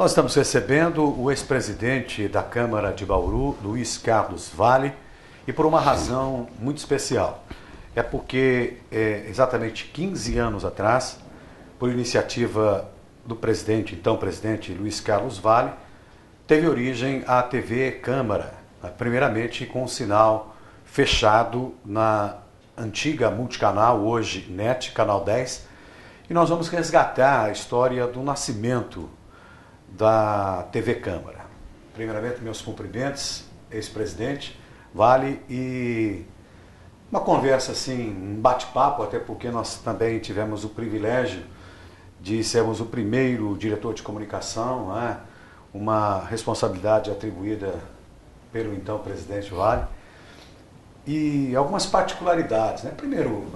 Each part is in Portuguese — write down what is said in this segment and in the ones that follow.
Nós estamos recebendo o ex-presidente da Câmara de Bauru, Luiz Carlos Vale, e por uma razão muito especial. É porque, é, exatamente 15 anos atrás, por iniciativa do presidente, então presidente Luiz Carlos Vale, teve origem a TV Câmara, né, primeiramente com um sinal fechado na antiga multicanal, hoje NET, canal 10, e nós vamos resgatar a história do nascimento da TV Câmara. Primeiramente, meus cumprimentos, ex-presidente Vale, e uma conversa assim, um bate-papo, até porque nós também tivemos o privilégio de sermos o primeiro diretor de comunicação, né? uma responsabilidade atribuída pelo então presidente Vale, e algumas particularidades. Né? Primeiro,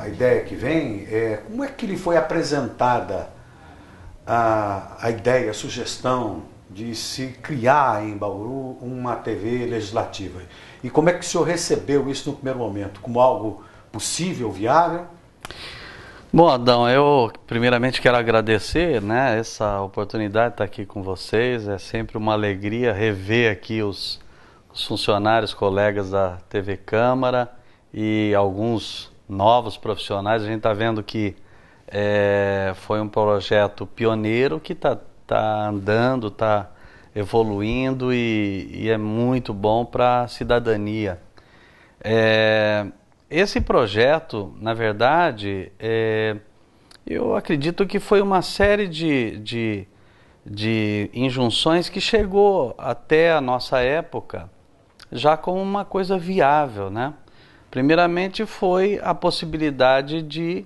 a ideia que vem é como é que ele foi apresentada a, a ideia, a sugestão de se criar em Bauru uma TV legislativa. E como é que o senhor recebeu isso no primeiro momento? Como algo possível, viável? Bom, Adão, eu primeiramente quero agradecer né, essa oportunidade de estar aqui com vocês. É sempre uma alegria rever aqui os, os funcionários, colegas da TV Câmara e alguns novos profissionais. A gente está vendo que é, foi um projeto pioneiro que está tá andando, está evoluindo e, e, é muito bom para a cidadania. É, esse projeto, na verdade, é, eu acredito que foi uma série de, de, de injunções que chegou até a nossa época já como uma coisa viável. Né? Primeiramente foi a possibilidade de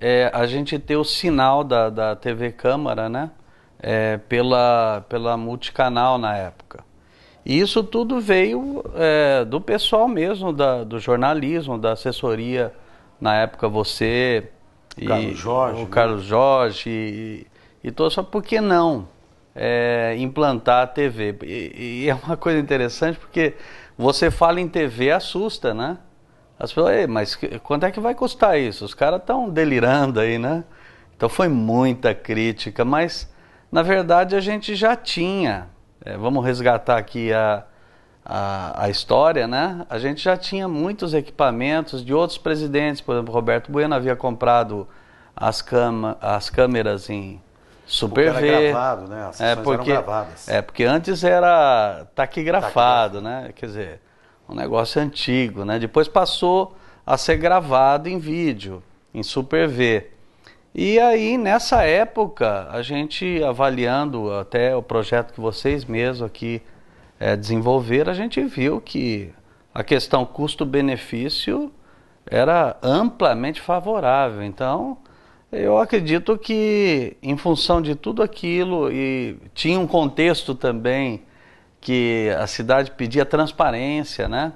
é, a gente ter o sinal da, da TV Câmara, né? É, pela, pela multicanal na época. E isso tudo veio é, do pessoal mesmo, da, do jornalismo, da assessoria. Na época você o e Carlos Jorge, o né? Carlos Jorge e, e todos. Só por que não é, implantar a TV? E, e é uma coisa interessante porque você fala em TV assusta, né? As pessoas, mas quanto é que vai custar isso? Os caras estão delirando aí, né? Então foi muita crítica, mas na verdade a gente já tinha. É, vamos resgatar aqui a, a, a, história, né? A gente já tinha muitos equipamentos de outros presidentes, por exemplo, Roberto Bueno havia comprado as, cama, as câmeras em Super V. Era gravado, né? As é porque, eram gravadas. É, porque antes era taquigrafado, taquigrafado. né? Quer dizer, um negócio antigo, né? Depois passou a ser gravado em vídeo, em Super V. E aí, nessa época, a gente avaliando até o projeto que vocês mesmos aqui é, desenvolveram, a gente viu que a questão custo-benefício era amplamente favorável. Então, eu acredito que, em função de tudo aquilo, e tinha um contexto também que a cidade pedia transparência, né?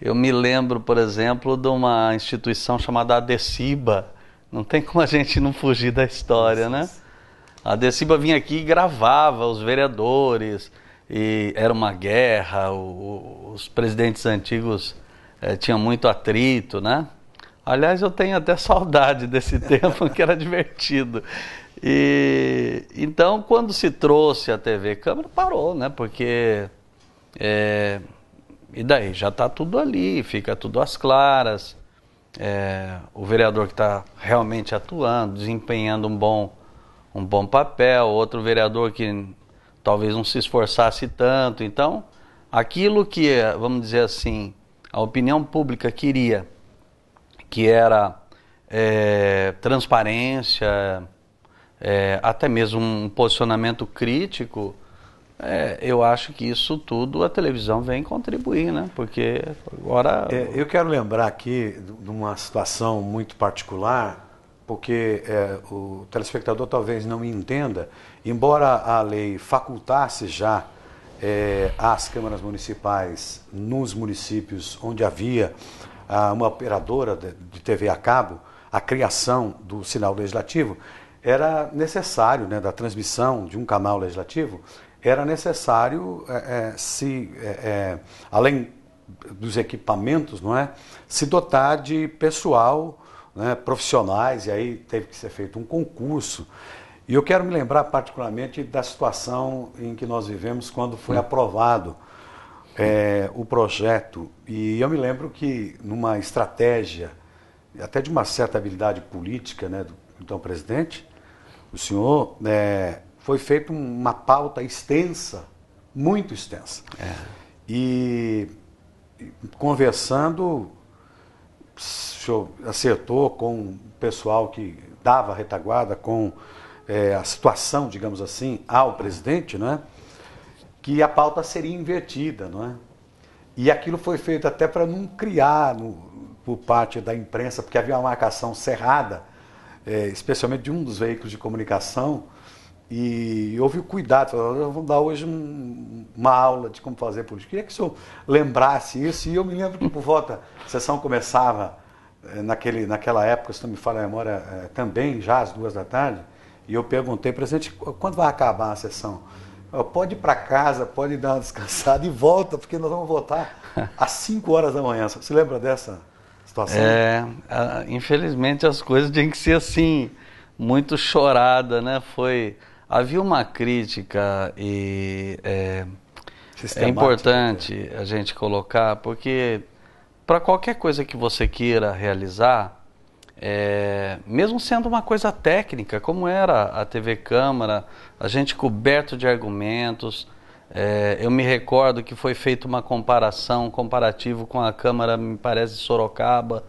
Eu me lembro, por exemplo, de uma instituição chamada Adeciba. Não tem como a gente não fugir da história, né? A Adeciba vinha aqui e gravava os vereadores, e era uma guerra, o, os presidentes antigos é, tinham muito atrito, né? Aliás, eu tenho até saudade desse tempo, que era divertido. E então, quando se trouxe a TV câmera, parou, né? Porque é, e daí já está tudo ali, fica tudo às claras. É, o vereador que está realmente atuando, desempenhando um bom um bom papel, outro vereador que talvez não se esforçasse tanto. Então, aquilo que vamos dizer assim a opinião pública queria, que era é, transparência é, até mesmo um posicionamento crítico, é, eu acho que isso tudo a televisão vem contribuir, né? Porque agora. É, eu quero lembrar aqui de uma situação muito particular, porque é, o telespectador talvez não entenda, embora a lei facultasse já as é, câmaras municipais nos municípios onde havia a, ah, uma operadora de, de TV a cabo, a criação do sinal legislativo, era necessário, né, da transmissão de um canal legislativo, era necessário é, é se, é, é, além dos equipamentos, não é, se dotar de pessoal, né, profissionais, e aí teve que ser feito um concurso. E eu quero me lembrar particularmente da situação em que nós vivemos quando foi aprovado é, o projeto. E eu me lembro que numa estratégia, até de uma certa habilidade política né, do então presidente, o senhor é, foi feita uma pauta extensa, muito extensa. É. E conversando, o senhor acertou com o pessoal que dava retaguarda com é, a situação, digamos assim, ao presidente, não é? que a pauta seria invertida. Não é? E aquilo foi feito até para não criar no, por parte da imprensa, porque havia uma marcação cerrada é, especialmente de um dos veículos de comunicação, e houve o cuidado, falaram, vamos dar hoje um, uma aula de como fazer política. Queria que o senhor lembrasse isso, e eu me lembro que por volta, a sessão começava é, naquele, naquela época, se não me falha a memória, é, também já às duas da tarde, e eu perguntei, presidente, quando vai acabar a sessão? Pode ir para casa, pode dar uma descansada e volta, porque nós vamos votar às 5 horas da manhã. Você lembra dessa? situação. É, infelizmente as coisas têm que ser assim, muito chorada, né? Foi havia uma crítica e é, é importante a gente colocar porque para qualquer coisa que você queira realizar, é, mesmo sendo uma coisa técnica, como era a TV Câmara, a gente coberto de argumentos, é, eu me recordo que foi feita uma comparação, um comparativo com a Câmara, me parece, de Sorocaba.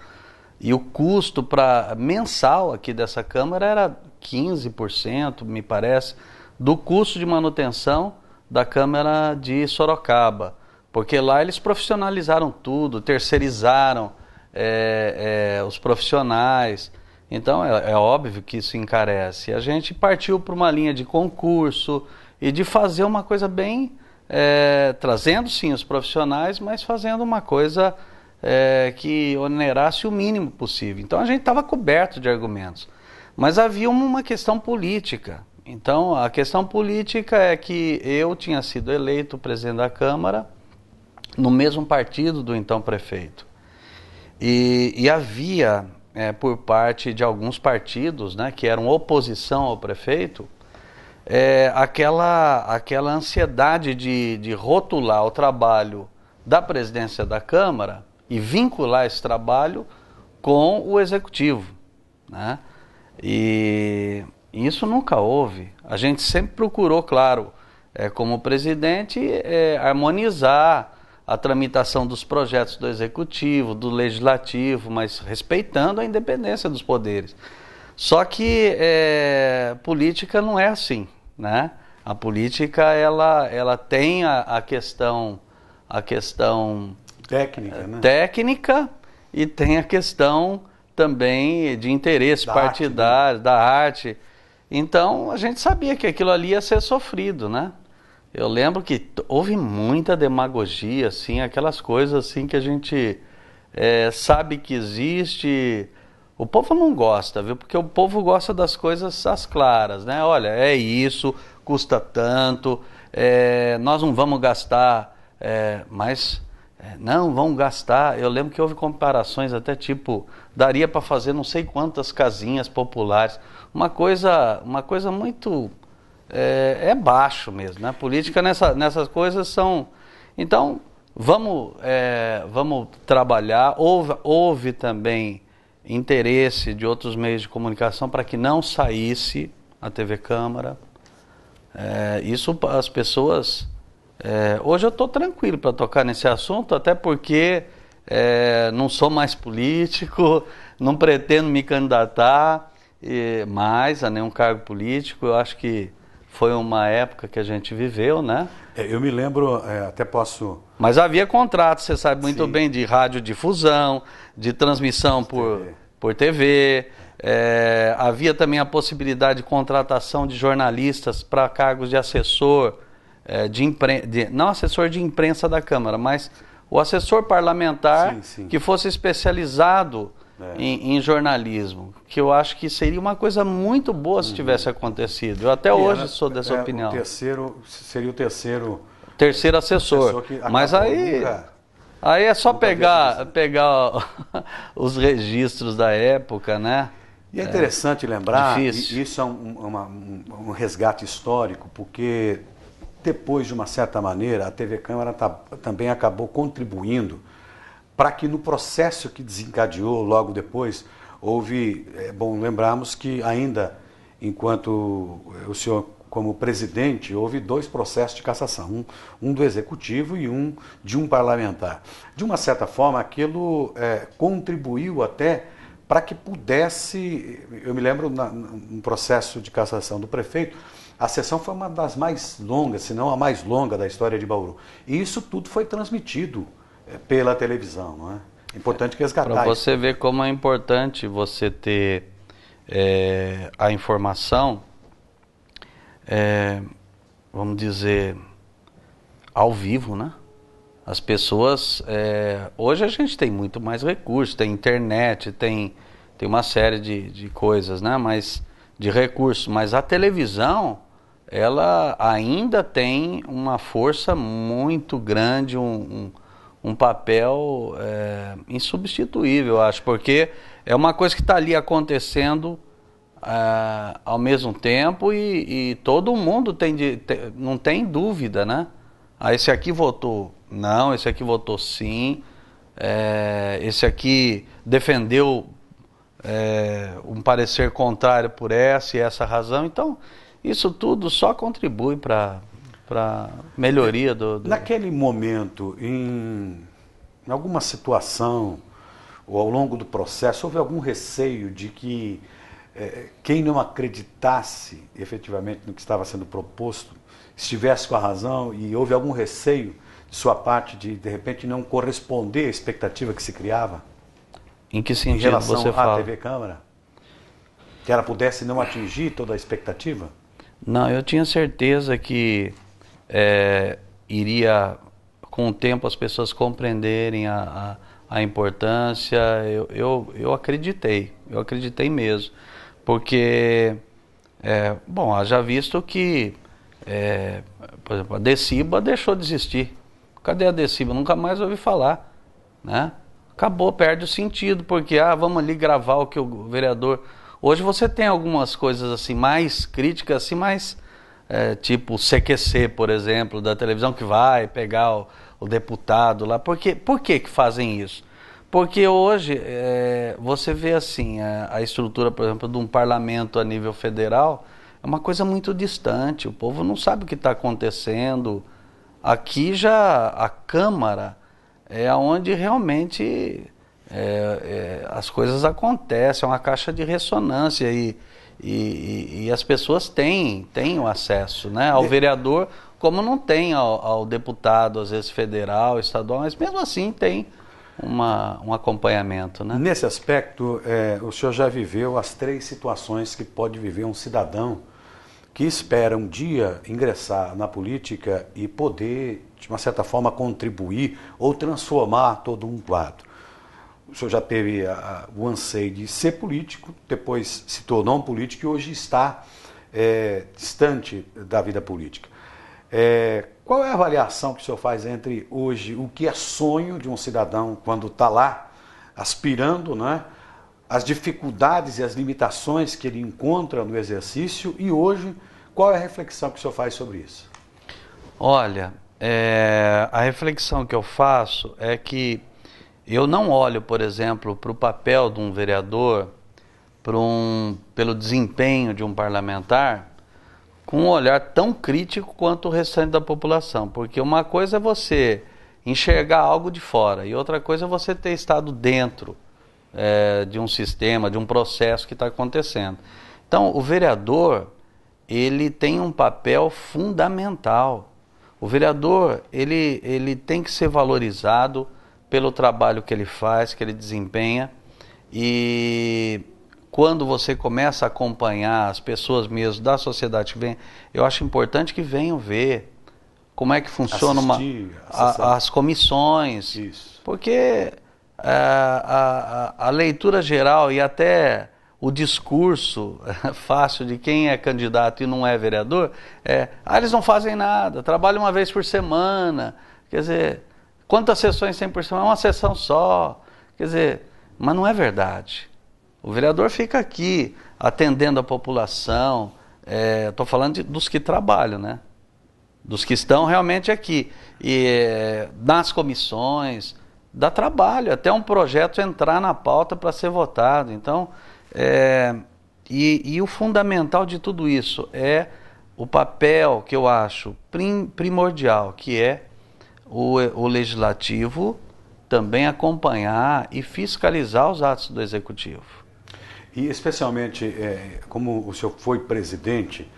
E o custo para mensal aqui dessa Câmara era 15%, me parece, do custo de manutenção da Câmara de Sorocaba. Porque lá eles profissionalizaram tudo, terceirizaram é, é, os profissionais. Então é, é óbvio que isso encarece. A gente partiu para uma linha de concurso e de fazer uma coisa bem, é, trazendo sim os profissionais, mas fazendo uma coisa é, que onerasse o mínimo possível. Então a gente estava coberto de argumentos. Mas havia uma questão política. Então a questão política é que eu tinha sido eleito presidente da Câmara no mesmo partido do então prefeito. E, e havia, é, por parte de alguns partidos né, que eram oposição ao prefeito, é, aquela, aquela ansiedade de, de rotular o trabalho da presidência da Câmara e vincular esse trabalho com o executivo. Né? E isso nunca houve. A gente sempre procurou, claro, é, como presidente, é, harmonizar a tramitação dos projetos do executivo, do legislativo, mas respeitando a independência dos poderes. Só que é, política não é assim, né? A política ela, ela tem a, a questão a questão técnica, né? técnica e tem a questão também de interesse da partidário, arte, né? da arte. Então a gente sabia que aquilo ali ia ser sofrido, né? Eu lembro que houve muita demagogia, assim, aquelas coisas assim que a gente é, sabe que existe, o povo não gosta, viu? Porque o povo gosta das coisas às claras, né? Olha, é isso, custa tanto, é, nós não vamos gastar, é, mas é, não vão gastar. Eu lembro que houve comparações até tipo, daria para fazer não sei quantas casinhas populares. Uma coisa, uma coisa muito é, é baixo mesmo, né? A política nessa, nessas coisas são. Então vamos, é, vamos trabalhar. Houve, houve também interesse de outros meios de comunicação para que não saísse a TV Câmara. É, isso as pessoas. É, hoje eu estou tranquilo para tocar nesse assunto, até porque é, não sou mais político, não pretendo me candidatar e, mais a nenhum cargo político. Eu acho que foi uma época que a gente viveu, né? É, eu me lembro, é, até posso mas havia contratos, você sabe muito Sim. bem, de radiodifusão, de transmissão por TV. Por TV é, havia também a possibilidade de contratação de jornalistas para cargos de assessor, é, de, impren não assessor de imprensa da Câmara, mas o assessor parlamentar sim, sim. que fosse especializado é. em, em, jornalismo, que eu acho que seria uma coisa muito boa se uhum. tivesse acontecido. Eu até e hoje era, sou dessa é, é, opinião. O terceiro seria o terceiro terceiro assessor. Mas aí. aí é só pegar, assim. pegar os registros da época, né? E é interessante é, lembrar, difícil. isso é um, uma, um, resgate histórico, porque depois, de uma certa maneira, a TV Câmara tá, também acabou contribuindo para que no processo que desencadeou logo depois, houve, é bom lembrarmos que ainda enquanto o senhor como presidente, houve dois processos de cassação, um, um, do executivo e um de um parlamentar. De uma certa forma, aquilo é, contribuiu até para que pudesse. Eu me lembro, na, no processo de cassação do prefeito, a sessão foi uma das mais longas, se não a mais longa da história de Bauru. E isso tudo foi transmitido é, pela televisão, não é? é importante resgatar. Para você ver como é importante você ter é, a informação é, vamos dizer, ao vivo, né? As pessoas. É, hoje a gente tem muito mais recursos, tem internet, tem, tem uma série de, de coisas, né? Mas de recursos. Mas a televisão, ela ainda tem uma força muito grande, um, um, um papel é, insubstituível, acho, porque é uma coisa que está ali acontecendo uh, ao mesmo tempo e, e todo mundo tem, de, não tem dúvida, né? Ah, esse aqui votou não, esse aqui votou sim, é, esse aqui defendeu é, um parecer contrário por essa e essa razão. Então, isso tudo só contribui para para melhoria do, do, Naquele momento, em, em alguma situação ou ao longo do processo, houve algum receio de que é, quem não acreditasse efetivamente no que estava sendo proposto, estivesse com a razão e houve algum receio de sua parte de, de repente, não corresponder à expectativa que se criava? Em que sentido em relação você à fala? TV Câmara? Que ela pudesse não atingir toda a expectativa? Não, eu tinha certeza que é, iria, com o tempo, as pessoas compreenderem a, a, a importância. Eu, eu, eu acreditei, eu acreditei mesmo. Porque, é, bom, haja visto que, é, por exemplo, a Deciba deixou de existir. Cadê a Deciba? Nunca mais ouvi falar, né? Acabou, perde o sentido, porque, ah, vamos ali gravar o que o vereador... Hoje você tem algumas coisas assim mais críticas, assim mais é, tipo o CQC, por exemplo, da televisão que vai pegar o, o deputado lá. Por, por que, que fazem isso? Porque hoje é, você vê assim a, a, estrutura, por exemplo, de um parlamento a nível federal é uma coisa muito distante. O povo não sabe o que está acontecendo. Aqui já a Câmara é onde realmente é, é, as coisas acontecem, é uma caixa de ressonância e, e, e, as pessoas têm, têm o acesso né, ao vereador, como não tem ao, ao deputado, às vezes federal, estadual, mas mesmo assim tem uma, um acompanhamento. Né? Nesse aspecto, é, o senhor já viveu as três situações que pode viver um cidadão que espera um dia ingressar na política e poder, de uma certa forma, contribuir ou transformar todo um quadro. O senhor já teve a, a, o anseio de ser político, depois se tornou um político e hoje está é, distante da vida política. É, qual é a avaliação que o senhor faz entre hoje o que é sonho de um cidadão quando está lá aspirando, né? as dificuldades e as limitações que ele encontra no exercício e hoje qual é a reflexão que o senhor faz sobre isso? Olha, é, a reflexão que eu faço é que eu não olho, por exemplo, para o papel de um vereador, um, pelo desempenho de um parlamentar, com um olhar tão crítico quanto o restante da população. Porque uma coisa é você enxergar algo de fora e outra coisa é você ter estado dentro é, de um sistema, de um processo que está acontecendo. Então, o vereador ele tem um papel fundamental. O vereador ele, ele tem que ser valorizado pelo trabalho que ele faz, que ele desempenha e quando você começa a acompanhar as pessoas mesmo da sociedade que vem, eu acho importante que venham ver como é que funciona Assistir, uma, a, as comissões. Isso. Porque é, a, a, a leitura geral e até o discurso fácil de quem é candidato e não é vereador é: ah, eles não fazem nada, trabalham uma vez por semana. Quer dizer, quantas sessões tem por semana? Uma sessão só. Quer dizer, mas não é verdade. O vereador fica aqui atendendo a população. Estou é, falando de, dos que trabalham, né? Dos que estão realmente aqui. E é, nas comissões, dá trabalho, até um projeto entrar na pauta para ser votado. Então, é, e, e, o fundamental de tudo isso é o papel que eu acho prim, primordial, que é o, o legislativo também acompanhar e fiscalizar os atos do executivo. E especialmente, é, como o senhor foi presidente,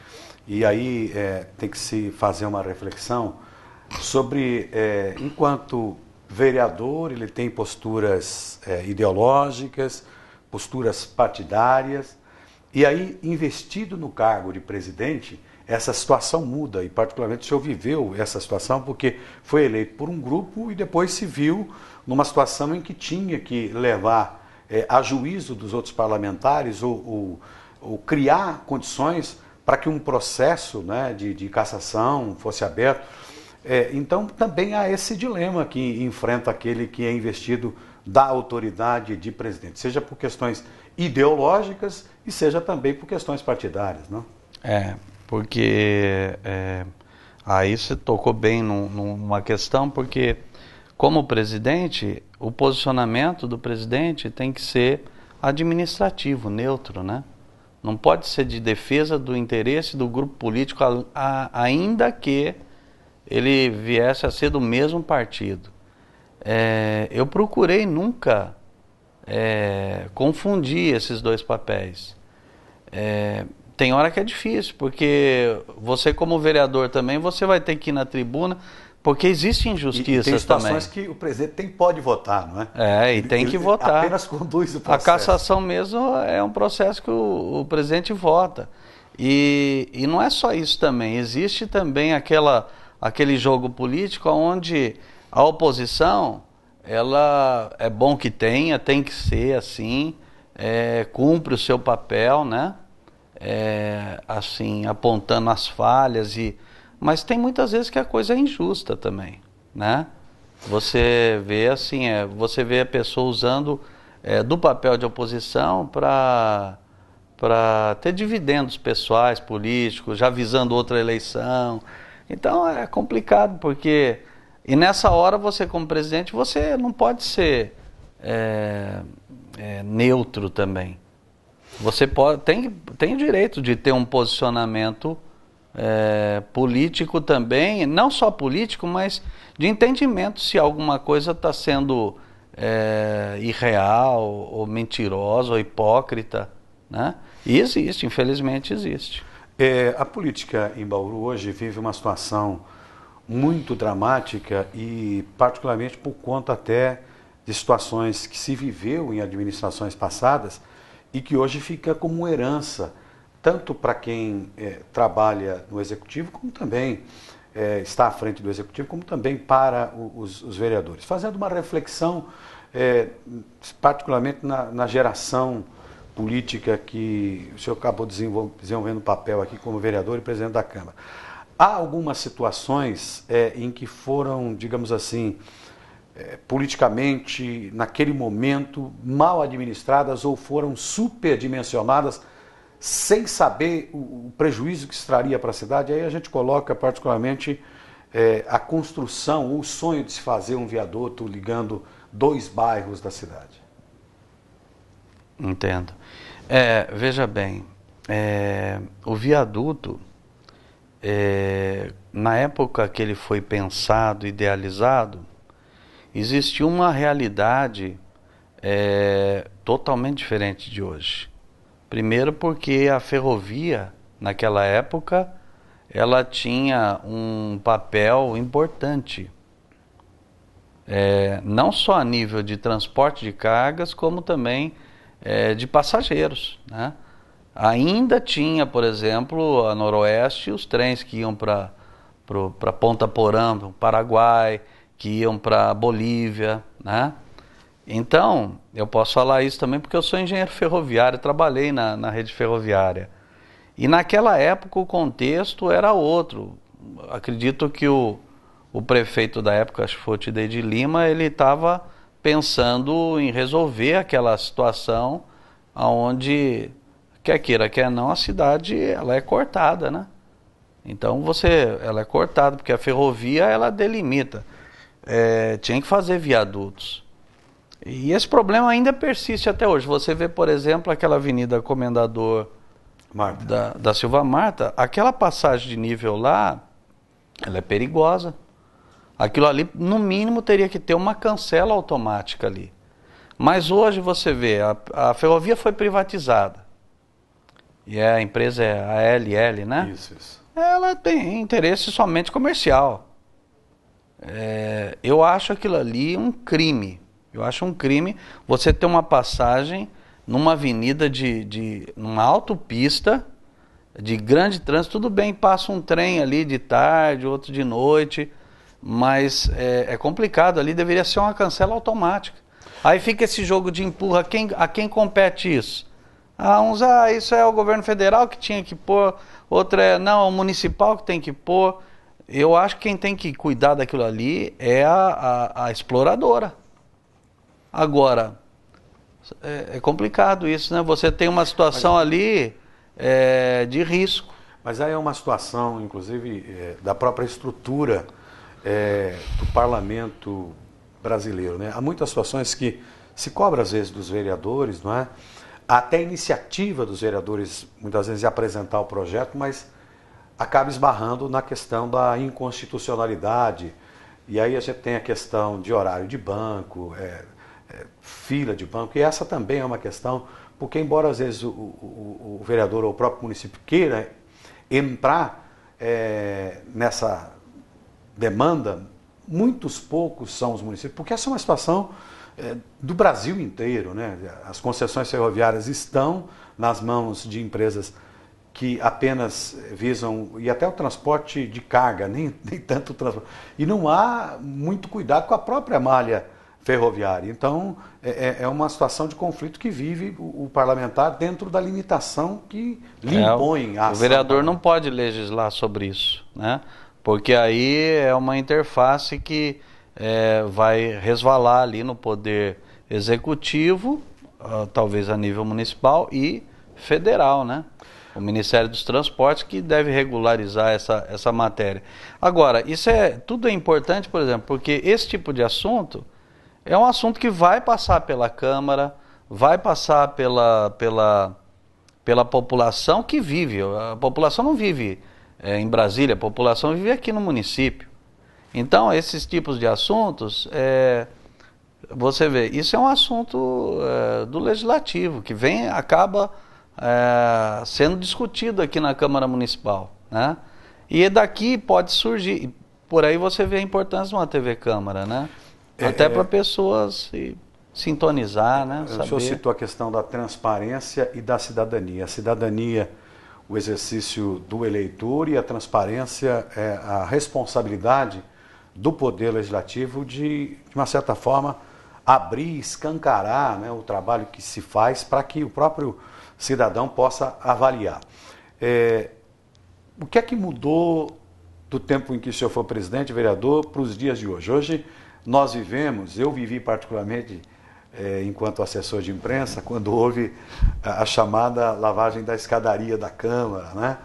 e aí é, tem que se fazer uma reflexão sobre, é, enquanto vereador, ele tem posturas é, ideológicas, posturas partidárias, e aí, investido no cargo de presidente, essa situação muda, e particularmente o senhor viveu essa situação, porque foi eleito por um grupo e depois se viu numa situação em que tinha que levar é, a juízo dos outros parlamentares ou, ou, ou criar condições para que um processo né, de, de cassação fosse aberto. É, então, também há esse dilema que enfrenta aquele que é investido da autoridade de presidente, seja por questões ideológicas e seja também por questões partidárias, não? É, porque é, aí você tocou bem num, numa questão, porque como presidente, o posicionamento do presidente tem que ser administrativo, neutro, né? Não pode ser de defesa do interesse do grupo político, a, a, ainda que ele viesse a ser do mesmo partido. É, eu procurei nunca é, confundir esses dois papéis. É, tem hora que é difícil, porque você como vereador também, você vai ter que ir na tribuna, porque existe injustiça também. tem situações também. que o presidente tem, pode votar, não é? É, e tem que ele votar. apenas conduz o processo. A cassação mesmo é um processo que o, o presidente vota. E, e não é só isso também. Existe também aquela, aquele jogo político onde a oposição, ela é bom que tenha, tem que ser assim, é, cumpre o seu papel, né? É, assim, apontando as falhas e mas tem muitas vezes que a coisa é injusta também, né? Você vê assim, é, você vê a pessoa usando é, do papel de oposição para para ter dividendos pessoais, políticos, já visando outra eleição. Então é complicado porque e nessa hora você como presidente você não pode ser é, é, neutro também. Você pode, tem, tem direito de ter um posicionamento é, político também, não só político, mas de entendimento se alguma coisa está sendo é, irreal, ou mentirosa, ou hipócrita. Né? E existe, infelizmente existe. É, a política em Bauru hoje vive uma situação muito dramática e particularmente por conta até de situações que se viveu em administrações passadas e que hoje fica como herança tanto para quem é, trabalha no executivo, como também é, está à frente do executivo, como também para os, os vereadores, fazendo uma reflexão, é, particularmente na, na, geração política que o senhor acabou desenvolvendo papel aqui como vereador e presidente da Câmara. Há algumas situações é, em que foram, digamos assim, é, politicamente, naquele momento, mal administradas ou foram superdimensionadas sem saber o, prejuízo que estraria traria para a cidade, aí a gente coloca particularmente é, a construção ou o sonho de se fazer um viaduto ligando dois bairros da cidade. Entendo. É, veja bem, é, o viaduto, é, na época que ele foi pensado, idealizado, existia uma realidade é, totalmente diferente de hoje. Primeiro porque a ferrovia, naquela época, ela tinha um papel importante. É, não só a nível de transporte de cargas, como também é, de passageiros. Né? Ainda tinha, por exemplo, a Noroeste, os trens que iam para Ponta Porã, Paraguai, que iam para Bolívia, né? Então, eu posso falar isso também porque eu sou engenheiro ferroviário, trabalhei na, na rede ferroviária. E naquela época o contexto era outro. Acredito que o, o prefeito da época, acho que foi o Tidei de Lima, ele estava pensando em resolver aquela situação aonde quer queira, quer não, a cidade ela é cortada, né? Então você, ela é cortada porque a ferrovia ela delimita. É, tinha que fazer viadutos. E esse problema ainda persiste até hoje. Você vê, por exemplo, aquela avenida Comendador da, da, Silva Marta, aquela passagem de nível lá, ela é perigosa. Aquilo ali, no mínimo, teria que ter uma cancela automática ali. Mas hoje você vê, a, a ferrovia foi privatizada. E a empresa é a LL, né? Isso, isso. Ela tem interesse somente comercial. É, eu acho aquilo ali um crime. Eu acho um crime você ter uma passagem numa avenida de, de numa autopista de grande trânsito. Tudo bem, passa um trem ali de tarde, outro de noite, mas é, é complicado. Ali deveria ser uma cancela automática. Aí fica esse jogo de empurra. Quem, a quem compete isso? Ah, uns, ah, isso é o governo federal que tinha que pôr, Outro é, não, é o municipal que tem que pôr. Eu acho que quem tem que cuidar daquilo ali é a, a, a exploradora. Agora, é, é complicado isso, né? Você tem uma situação ali é, de risco. Mas aí é uma situação, inclusive, é, da própria estrutura é, do parlamento brasileiro. Né? Há muitas situações que se cobra, às vezes, dos vereadores, não é? Até iniciativa dos vereadores, muitas vezes, de apresentar o projeto, mas acaba esbarrando na questão da inconstitucionalidade. E aí a gente tem a questão de horário de banco, é, fila de banco, e essa também é uma questão, porque embora às vezes o, o, o vereador ou o próprio município queira entrar é, nessa demanda, muitos poucos são os municípios, porque essa é uma situação é, do Brasil inteiro. Né? As concessões ferroviárias estão nas mãos de empresas que apenas visam, e até o transporte de carga, nem, nem tanto o transporte. E não há muito cuidado com a própria malha ferroviária. Então, é, é, é, uma situação de conflito que vive o, o parlamentar dentro da limitação que lhe é, impõe é, a ação. O vereador não pode legislar sobre isso, né? porque aí é uma interface que é, vai resvalar ali no poder executivo, ah, talvez a nível municipal e federal, né? O Ministério dos Transportes que deve regularizar essa, essa matéria. Agora, isso é tudo é importante, por exemplo, porque esse tipo de assunto é um assunto que vai passar pela Câmara, vai passar pela, pela, pela população que vive. A população não vive é, em Brasília, a população vive aqui no município. Então, esses tipos de assuntos, é, você vê, isso é um assunto é, do legislativo, que vem, acaba é, sendo discutido aqui na Câmara Municipal. Né? E daqui pode surgir, por aí você vê a importância de uma TV Câmara, né? É, Até é. para pessoas se sintonizar, né? O saber. senhor citou a questão da transparência e da cidadania. A cidadania, o exercício do eleitor e a transparência, é a responsabilidade do Poder Legislativo de, de uma certa forma, abrir, escancarar né, o trabalho que se faz para que o próprio cidadão possa avaliar. É, o que é que mudou do tempo em que o senhor foi presidente, vereador, para os dias de hoje? Hoje nós vivemos, eu vivi particularmente, é, enquanto assessor de imprensa, quando houve a, a chamada lavagem da escadaria da Câmara, né?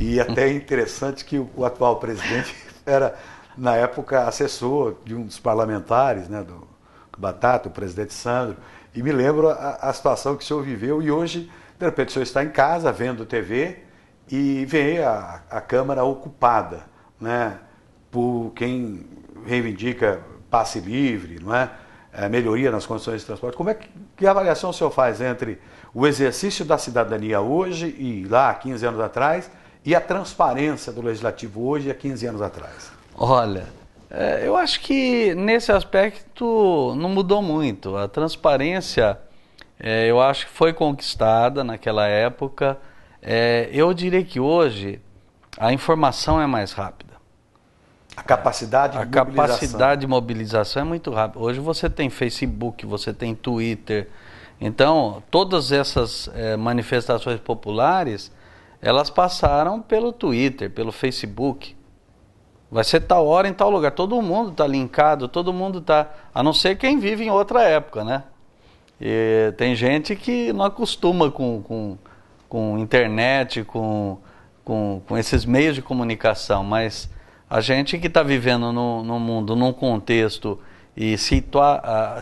E até é interessante que o, o atual presidente era, na época, assessor de um dos parlamentares, né, do, Batata, o presidente Sandro, e me lembro a, a, situação que o senhor viveu e hoje, de repente, o senhor está em casa vendo TV e vê a, a Câmara ocupada né, por quem reivindica passe livre, não é? é melhoria nas condições de transporte. Como é que, que avaliação o senhor faz entre o exercício da cidadania hoje e lá 15 anos atrás e a transparência do legislativo hoje e há 15 anos atrás? Olha, é, eu acho que nesse aspecto não mudou muito. A transparência, é, eu acho que foi conquistada naquela época. É, eu diria que hoje a informação é mais rápida. A capacidade de a mobilização. A capacidade de mobilização é muito rápida. Hoje você tem Facebook, você tem Twitter. Então, todas essas é, manifestações populares, elas passaram pelo Twitter, pelo Facebook. Vai ser tal hora em tal lugar. Todo mundo está linkado, todo mundo está. A não ser quem vive em outra época, né? E tem gente que não acostuma com, com, com internet, com, com, com esses meios de comunicação, mas a gente que está vivendo no, no, mundo, num contexto e se,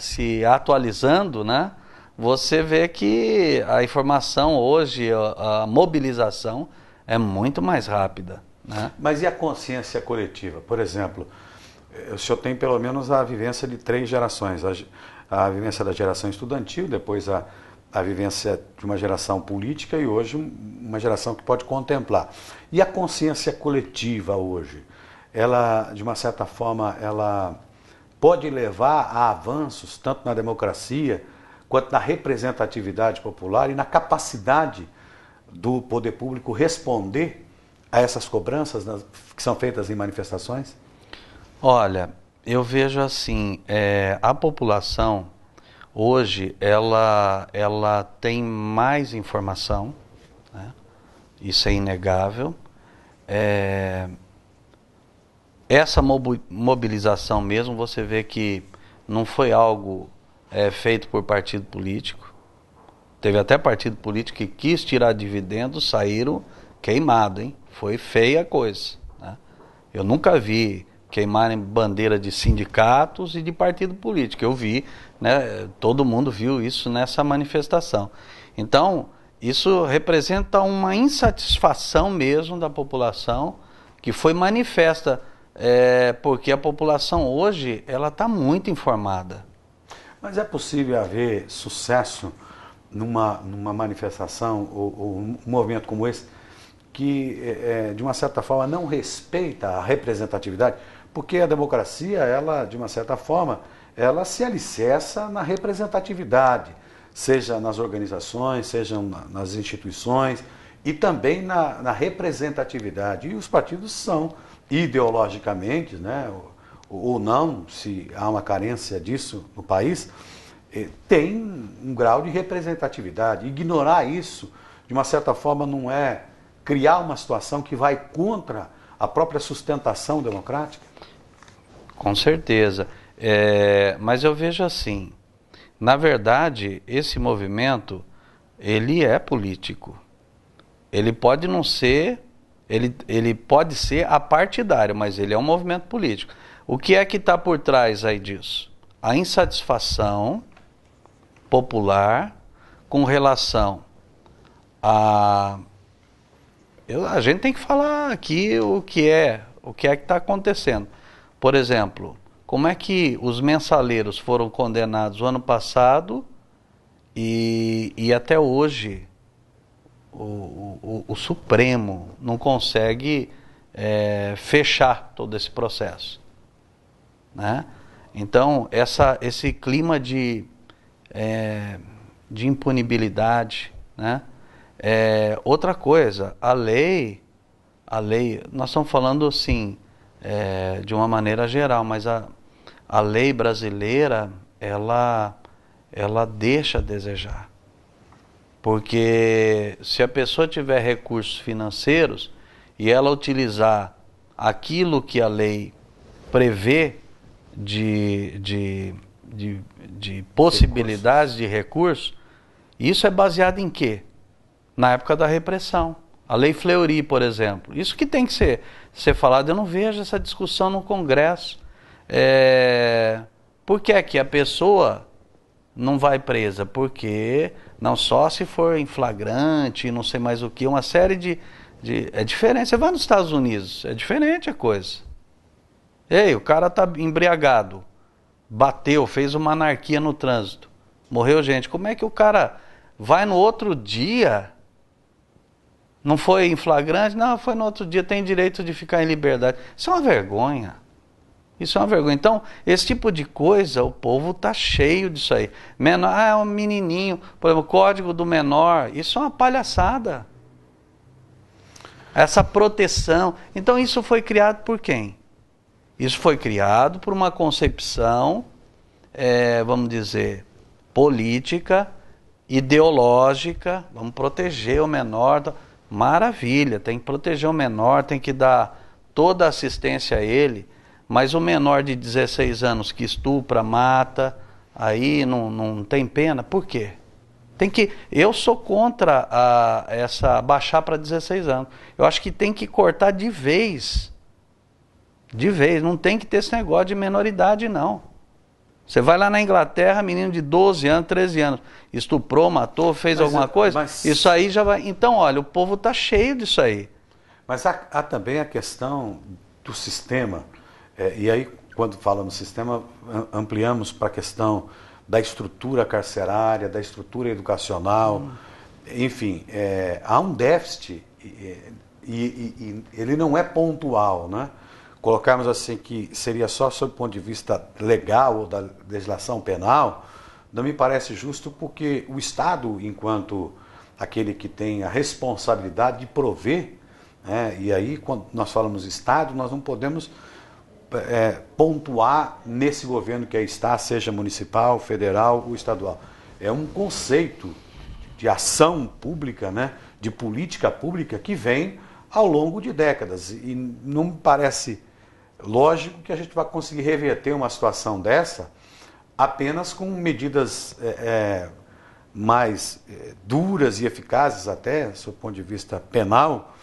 se atualizando, né? Você vê que a informação hoje, a, a mobilização é muito mais rápida. Né? Mas e a consciência coletiva? Por exemplo, o senhor tem pelo menos a vivência de três gerações. A, a vivência da geração estudantil, depois a, a vivência de uma geração política e hoje uma geração que pode contemplar. E a consciência coletiva hoje? ela, de uma certa forma, ela pode levar a avanços, tanto na democracia, quanto na representatividade popular e na capacidade do poder público responder a essas cobranças que são feitas em manifestações? Olha, eu vejo assim, é, a população hoje ela, ela tem mais informação, né? isso é inegável. É, essa mobilização mesmo, você vê que não foi algo é, feito por partido político. Teve até partido político que quis tirar dividendos, saíram queimado, hein? Foi feia a coisa. Né? Eu nunca vi queimarem bandeira de sindicatos e de partido político. Eu vi, né, todo mundo viu isso nessa manifestação. Então, isso representa uma insatisfação mesmo da população que foi manifesta é, porque a população hoje ela está muito informada. Mas é possível haver sucesso numa, numa manifestação ou, ou um movimento como esse que, é, é, de uma certa forma, não respeita a representatividade? Porque a democracia, ela, de uma certa forma, ela se alicerça na representatividade, seja nas organizações, seja nas instituições e também na, na representatividade. E os partidos são ideologicamente, né, ou, ou não, se há uma carência disso no país, eh, tem um grau de representatividade. Ignorar isso, de uma certa forma, não é criar uma situação que vai contra a própria sustentação democrática? Com certeza. É, mas eu vejo assim, na verdade, esse movimento, ele é político. Ele pode não ser ele, ele pode ser apartidário, mas ele é um movimento político. O que é que está por trás aí disso? A insatisfação popular com relação a. Eu, a gente tem que falar aqui o que é, o que é que está acontecendo. Por exemplo, como é que os mensaleiros foram condenados o ano passado e, e até hoje o, o, o Supremo não consegue é, fechar todo esse processo. Né? Então, essa, esse clima de, é, de impunibilidade. Né? É, outra coisa, a lei, a lei, nós estamos falando assim, é, de uma maneira geral, mas a, a lei brasileira, ela, ela deixa a desejar. Porque se a pessoa tiver recursos financeiros e ela utilizar aquilo que a lei prevê de, de, de, de possibilidades de recursos, isso é baseado em quê? Na época da repressão. A lei Fleury, por exemplo. Isso que tem que ser, ser falado. Eu não vejo essa discussão no Congresso. É... Por que é que a pessoa não vai presa, porque não só se for em flagrante, não sei mais o que, uma série de, de é diferente. Você vai nos Estados Unidos, é diferente a coisa. Ei, o cara tá embriagado, bateu, fez uma anarquia no trânsito, morreu gente. Como é que o cara vai no outro dia? Não foi em flagrante? Não, foi no outro dia, tem direito de ficar em liberdade. Isso é uma vergonha. Isso é uma vergonha. Então, esse tipo de coisa, o povo tá cheio disso aí. Menor, ah, é um menininho. Por exemplo, o código do menor. Isso é uma palhaçada. Essa proteção. Então, isso foi criado por quem? Isso foi criado por uma concepção, é, vamos dizer, política, ideológica. Vamos proteger o menor. Maravilha, tem que proteger o menor, tem que dar toda a assistência a ele mas o menor de 16 anos que estupra, mata, aí não, não tem pena, por quê? Tem que, eu sou contra a, essa baixar para 16 anos. Eu acho que tem que cortar de vez. De vez, não tem que ter esse negócio de menoridade não. Você vai lá na Inglaterra, menino de 12 anos, 13 anos, estuprou, matou, fez mas, alguma é, coisa, mas... isso aí já vai. Então, olha, o povo está cheio disso aí. Mas há, há também a questão do sistema é, e aí, quando fala no sistema, ampliamos para a questão da estrutura carcerária, da estrutura educacional. Hum. Enfim, é, há um déficit e, e, e, ele não é pontual, né? Colocarmos assim que seria só sob o ponto de vista legal ou da legislação penal, não me parece justo porque o Estado, enquanto aquele que tem a responsabilidade de prover, né? e aí quando nós falamos Estado, nós não podemos é, pontuar nesse governo que aí está, seja municipal, federal ou estadual. É um conceito de ação pública, né, de política pública que vem ao longo de décadas. E não me parece lógico que a gente vai conseguir reverter uma situação dessa apenas com medidas é, é mais é, duras e eficazes, até, do ponto de vista penal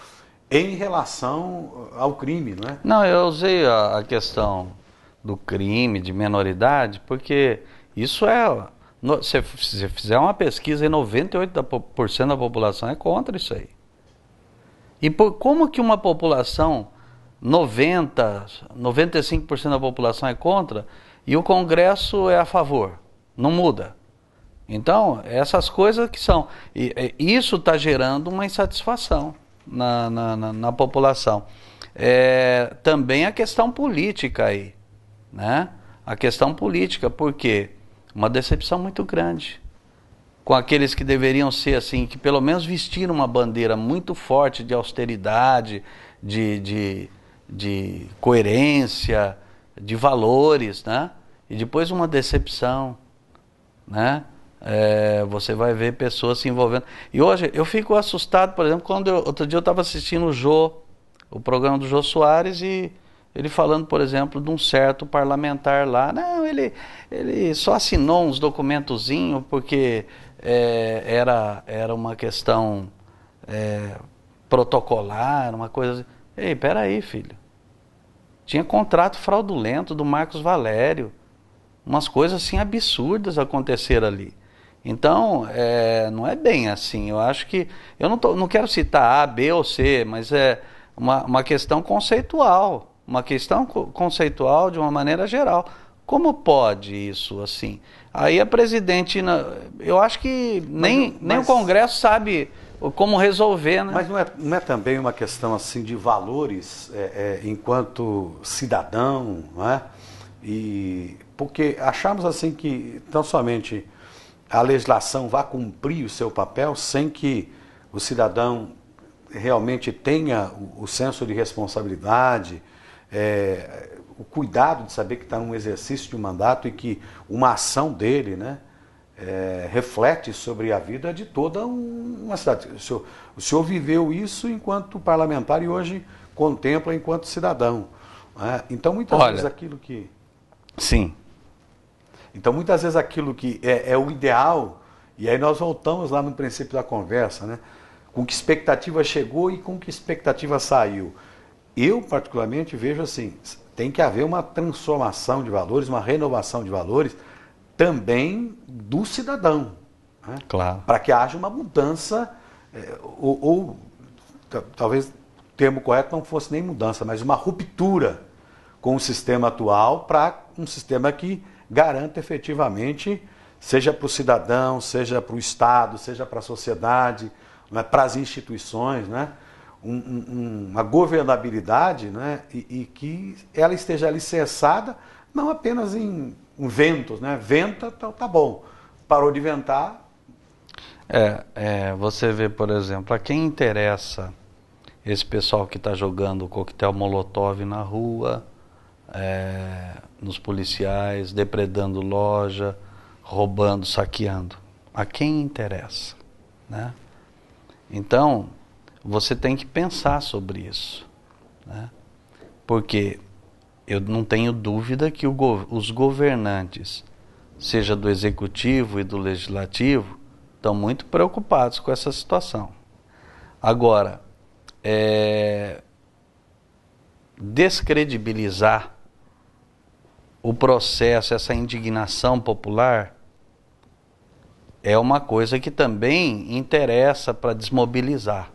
em relação uh, ao crime, não é? Não, eu usei a, a questão do crime de menoridade, porque isso é. No, se você fizer uma pesquisa, 98% da população é contra isso aí. E por, como que uma população, 90, 95% da população é contra, e o Congresso é a favor? Não muda. Então, essas coisas que são. E, e, isso está gerando uma insatisfação na, na, na, na população. É, também a questão política aí, né? A questão política, por quê? Uma decepção muito grande com aqueles que deveriam ser assim, que pelo menos vestiram uma bandeira muito forte de austeridade, de, de, de coerência, de valores, né? E depois uma decepção, né? É, você vai ver pessoas se envolvendo. E hoje eu fico assustado, por exemplo, quando eu, outro dia eu estava assistindo o Jô, o programa do Jô Soares, e ele falando, por exemplo, de um certo parlamentar lá. Não, ele, ele só assinou uns documentozinhos porque é, era, era uma questão é, protocolar, uma coisa assim. Ei, peraí, filho. Tinha contrato fraudulento do Marcos Valério. Umas coisas assim absurdas aconteceram ali. Então, é, não é bem assim. Eu acho que. Eu não, tô, não quero citar A, B ou C, mas é uma, uma questão conceitual. Uma questão conceitual de uma maneira geral. Como pode isso assim? Aí a presidente. Eu acho que nem, mas, mas... nem o Congresso sabe como resolver, né? Mas não é, não é também uma questão assim de valores é, é, enquanto cidadão, não é? E porque achamos assim que tão somente a legislação vá cumprir o seu papel sem que o cidadão realmente tenha o, senso de responsabilidade, é, o cuidado de saber que está num exercício de um mandato e que uma ação dele né, é, reflete sobre a vida de toda uma cidade. O senhor, o senhor viveu isso enquanto parlamentar e hoje contempla enquanto cidadão. Né? Então, muitas Olha, vezes aquilo que. Sim. Então, muitas vezes aquilo que é, é o ideal, e aí nós voltamos lá no princípio da conversa, né? Com que expectativa chegou e com que expectativa saiu. Eu, particularmente, vejo assim: tem que haver uma transformação de valores, uma renovação de valores também do cidadão. Né? Claro. Para que haja uma mudança, é, ou, ou talvez o termo correto não fosse nem mudança, mas uma ruptura com o sistema atual para um sistema que garanta efetivamente, seja para o cidadão, seja para o Estado, seja para a sociedade, né, para as instituições, né, um, um, uma governabilidade né, e, e, que ela esteja licenciada não apenas em, em ventos, né, venta, então tá bom, parou de ventar. É, é, você vê, por exemplo, a quem interessa esse pessoal que está jogando coquetel molotov na rua, é, nos policiais, depredando loja, roubando, saqueando. A quem interessa? Né? Então, você tem que pensar sobre isso. Né? Porque eu não tenho dúvida que os governantes, seja do executivo e do legislativo, estão muito preocupados com essa situação. Agora, é, descredibilizar o processo, essa indignação popular, é uma coisa que também interessa para desmobilizar.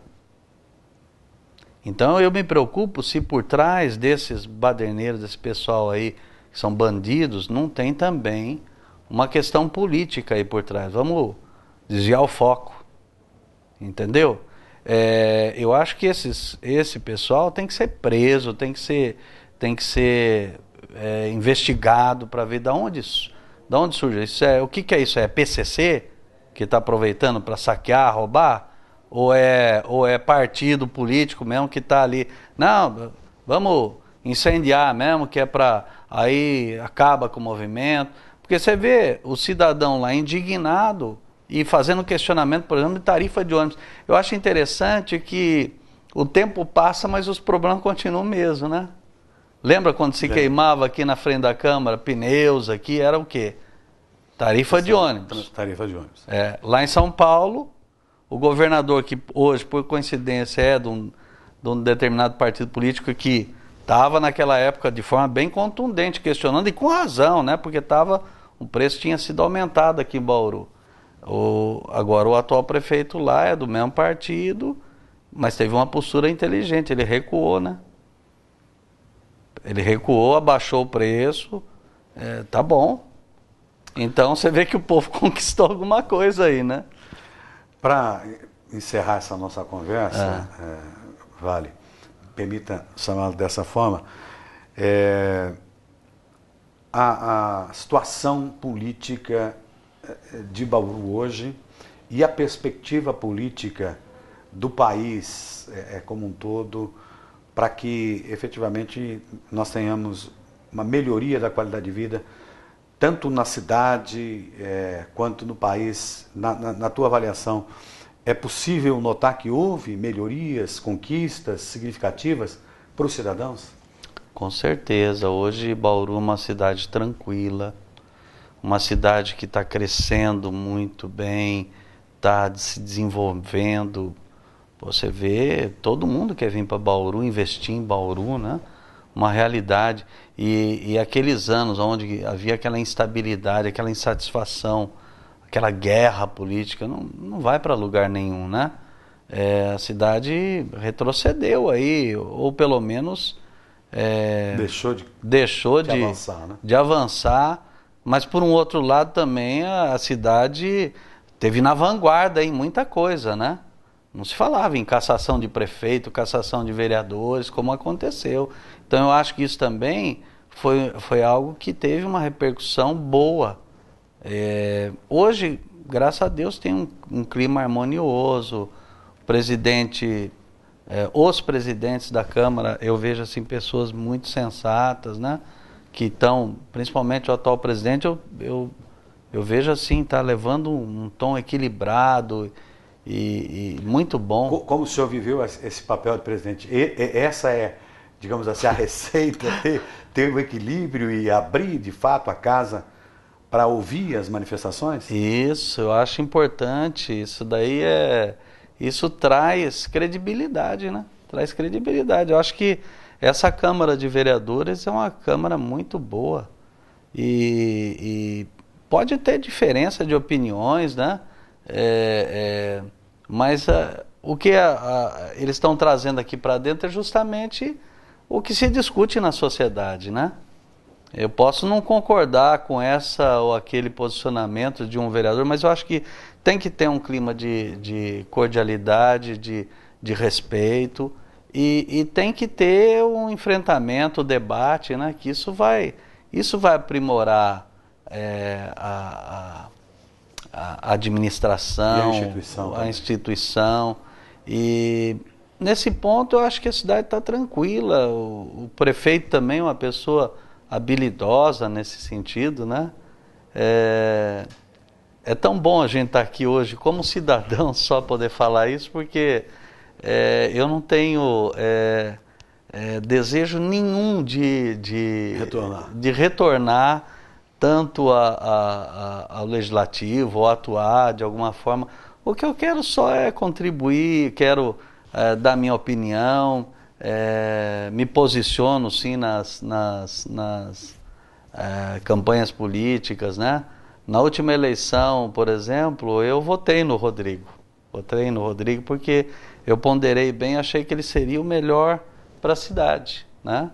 Então eu me preocupo se por trás desses baderneiros, desse pessoal aí, que são bandidos, não tem também uma questão política aí por trás. Vamos desviar o foco. Entendeu? É, eu acho que esses, esse pessoal tem que ser preso, tem que ser, tem que ser é, investigado para ver da onde, da onde surge isso. É, o que, que é isso? É PCC que está aproveitando para saquear, roubar? Ou é, ou é partido político mesmo que está ali? Não, vamos incendiar mesmo, que é para. Aí acaba com o movimento. Porque você vê o cidadão lá indignado e fazendo questionamento, por exemplo, de tarifa de ônibus. Eu acho interessante que o tempo passa, mas os problemas continuam mesmo, né? Lembra quando se Lembra. É. queimava aqui na frente da Câmara, pneus aqui, era o quê? Tarifa de ônibus. Tarifa de ônibus. É, lá em São Paulo, o governador que hoje, por coincidência, é de um, de um determinado partido político que estava naquela época de forma bem contundente, questionando, e com razão, né? Porque tava, o preço tinha sido aumentado aqui em Bauru. O, agora o atual prefeito lá é do mesmo partido, mas teve uma postura inteligente, ele recuou, né? Ele recuou, abaixou o preço, é, tá bom. Então você vê que o povo conquistou alguma coisa aí, né? Para encerrar essa nossa conversa, é. É, vale, permita chamá-lo dessa forma, é, a, a situação política é, de Bauru hoje e a perspectiva política do país é, é como um todo para que efetivamente nós tenhamos uma melhoria da qualidade de vida, tanto na cidade é, quanto no país. Na, na, na tua avaliação, é possível notar que houve melhorias, conquistas significativas para os cidadãos? Com certeza. Hoje Bauru é uma cidade tranquila, uma cidade que está crescendo muito bem, está se desenvolvendo você vê, todo mundo quer vir para Bauru, investir em Bauru, né? Uma realidade. E, e aqueles anos onde havia aquela instabilidade, aquela insatisfação, aquela guerra política, não, não vai para lugar nenhum, né? É, a cidade retrocedeu aí, ou pelo menos é, deixou de, deixou de, de avançar, né? de avançar, mas por um outro lado também a, a cidade teve na vanguarda em muita coisa, né? Não se falava em cassação de prefeito, cassação de vereadores, como aconteceu. Então eu acho que isso também foi, foi algo que teve uma repercussão boa. É, hoje, graças a Deus, tem um, um clima harmonioso. O presidente, é, os presidentes da Câmara, eu vejo assim pessoas muito sensatas, né? Que estão, principalmente o atual presidente, eu, eu, eu vejo assim, está levando um, um tom equilibrado e, e muito bom. Como, como o senhor viveu esse papel de presidente? E, e, essa é, digamos assim, a receita, ter, ter o equilíbrio e abrir de fato a casa para ouvir as manifestações? Isso, eu acho importante. Isso daí é. Isso traz credibilidade, né? Traz credibilidade. Eu acho que essa Câmara de Vereadores é uma Câmara muito boa. E, e pode ter diferença de opiniões, né? É, é mas uh, o que eles estão trazendo aqui para dentro é justamente o que se discute na sociedade, né? Eu posso não concordar com essa ou aquele posicionamento de um vereador, mas eu acho que tem que ter um clima de, de cordialidade, de, de respeito e, e, tem que ter um enfrentamento, um debate, né? Que isso vai, isso vai aprimorar é, a, a a administração, e a instituição. A instituição. E nesse ponto eu acho que a cidade está tranquila. O, o, prefeito também é uma pessoa habilidosa nesse sentido, né? É, é tão bom a gente estar tá aqui hoje como cidadão só poder falar isso, porque é, eu não tenho é, é desejo nenhum de, de retornar, de retornar tanto a, a, a, ao legislativo ou atuar de alguma forma. O que eu quero só é contribuir, quero é, dar minha opinião, é, me posiciono sim nas, nas, nas é, campanhas políticas. Né? Na última eleição, por exemplo, eu votei no Rodrigo. Votei no Rodrigo porque eu ponderei bem, achei que ele seria o melhor para a cidade. Né?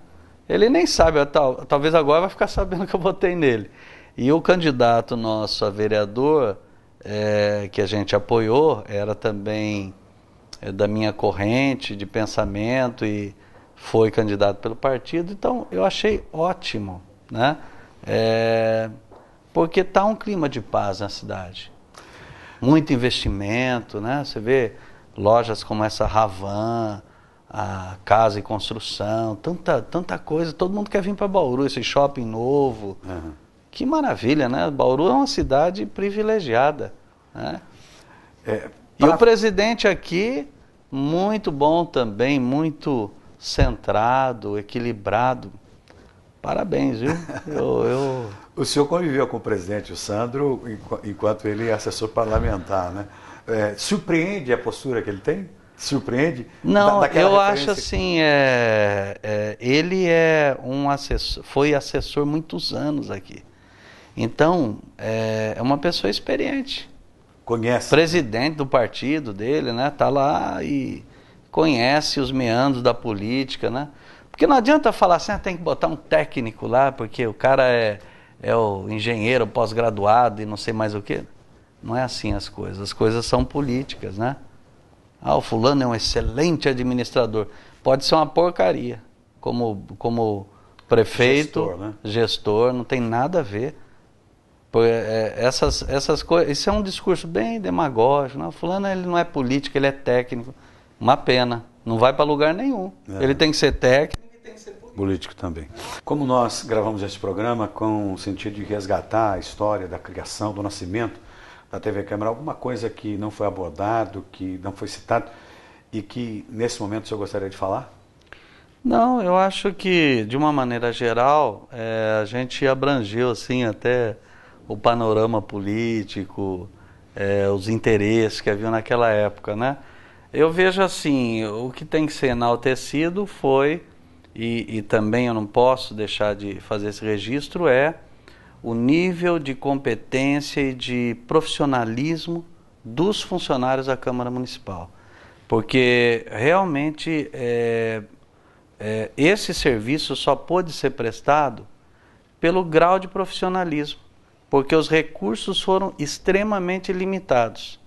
Ele nem sabe, tal, talvez agora vai ficar sabendo que eu votei nele. E o candidato nosso a vereador, é, que a gente apoiou, era também é, da minha corrente de pensamento e foi candidato pelo partido. Então, eu achei ótimo, né? É, porque está um clima de paz na cidade. Muito investimento, né? Você vê lojas como essa Ravan, a casa e construção, tanta, tanta coisa. Todo mundo quer vir para Bauru, esse shopping novo. Uhum. Que maravilha, né? Bauru é uma cidade privilegiada. Né? É, pra... E o presidente aqui, muito bom também, muito centrado, equilibrado. Parabéns, viu? Eu, eu... o senhor conviveu com o presidente, o Sandro, enquanto ele é assessor parlamentar, né? É, surpreende a postura que ele tem? surpreende? Não, da, eu acho assim, é, é, ele é um assessor, foi assessor muitos anos aqui. Então, é, é uma pessoa experiente. Conhece. Presidente do partido dele, né? Tá lá e conhece os meandros da política, né? Porque não adianta falar assim, ah, tem que botar um técnico lá, porque o cara é, é o engenheiro pós-graduado e não sei mais o quê. Não é assim as coisas. As coisas são políticas, né? Ah, o fulano é um excelente administrador. Pode ser uma porcaria, como, como prefeito, gestor, né? gestor, não tem nada a ver. É, é, essas, essas coisas, isso é um discurso bem demagógico. Não, fulano ele não é político, ele é técnico. Uma pena, não vai para lugar nenhum. É. Ele tem que ser técnico e político. Político também. Como nós gravamos este programa com o sentido de resgatar a história da criação, do nascimento da TV Câmara, alguma coisa que não foi abordado, que não foi citado e que nesse momento o senhor gostaria de falar? Não, eu acho que de uma maneira geral é, a gente abrangeu assim até o panorama político, é, os interesses que haviam naquela época, né? Eu vejo assim, o que tem que ser enaltecido foi, e, e também eu não posso deixar de fazer esse registro, é o nível de competência e de profissionalismo dos funcionários da Câmara Municipal. Porque realmente é, é, esse serviço só pôde ser prestado pelo grau de profissionalismo, porque os recursos foram extremamente limitados.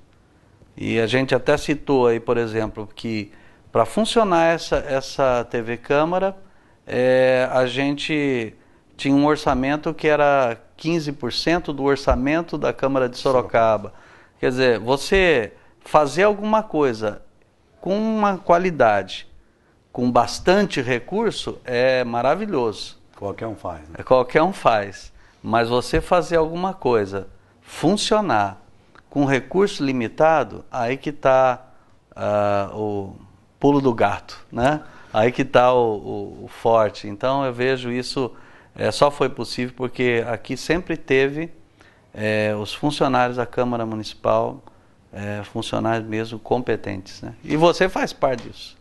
E a gente até citou aí, por exemplo, que para funcionar essa, essa TV Câmara, é, a gente tinha um orçamento que era 15% do orçamento da Câmara de Sorocaba. Quer dizer, você fazer alguma coisa com uma qualidade, com bastante recurso, é maravilhoso. Qualquer um faz. Né? É, qualquer um faz. Mas você fazer alguma coisa funcionar com recurso limitado, aí que está uh, ah, o pulo do gato, né? Aí que está o, o, o forte. Então eu vejo isso é, só foi possível porque aqui sempre teve é, os funcionários da Câmara Municipal, é, funcionários mesmo competentes. Né? E você faz parte disso.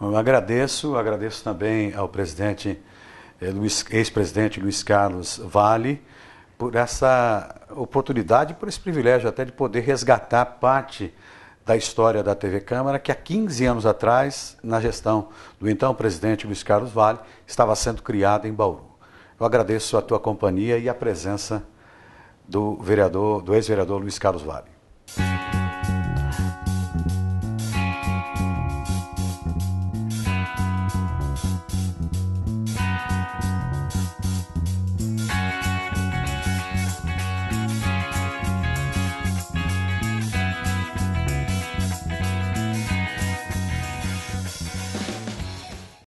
Eu agradeço, agradeço também ao presidente, é, ex-presidente Luiz Carlos Vale, por essa oportunidade, por esse privilégio até de poder resgatar parte da história da TV Câmara, que há 15 anos atrás, na gestão do então presidente Luiz Carlos Vale, estava sendo criada em Bauru. Eu agradeço a tua companhia e a presença do vereador, do ex-vereador Luiz Carlos Vale.